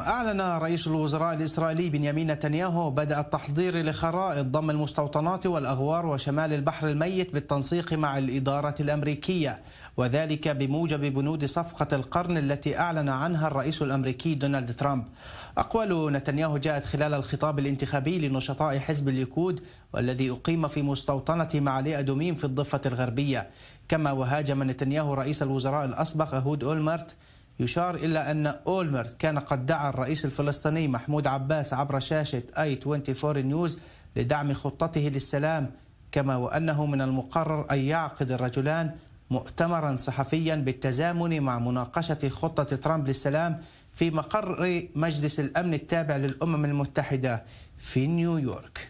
أعلن رئيس الوزراء الإسرائيلي بنيامين نتنياهو بدأ التحضير لخرائط ضم المستوطنات والأغوار وشمال البحر الميت بالتنسيق مع الإدارة الأمريكية وذلك بموجب بنود صفقة القرن التي أعلن عنها الرئيس الأمريكي دونالد ترامب أقوال نتنياهو جاءت خلال الخطاب الانتخابي لنشطاء حزب الليكود والذي أقيم في مستوطنة معالي أدوميم في الضفة الغربية كما وهاجم نتنياهو رئيس الوزراء الأسبق هود أولمرت يشار إلى أن أولمرت كان قد دعا الرئيس الفلسطيني محمود عباس عبر شاشة اي 24 نيوز لدعم خطته للسلام كما وأنه من المقرر أن يعقد الرجلان مؤتمرا صحفيا بالتزامن مع مناقشة خطة ترامب للسلام في مقر مجلس الأمن التابع للأمم المتحدة في نيويورك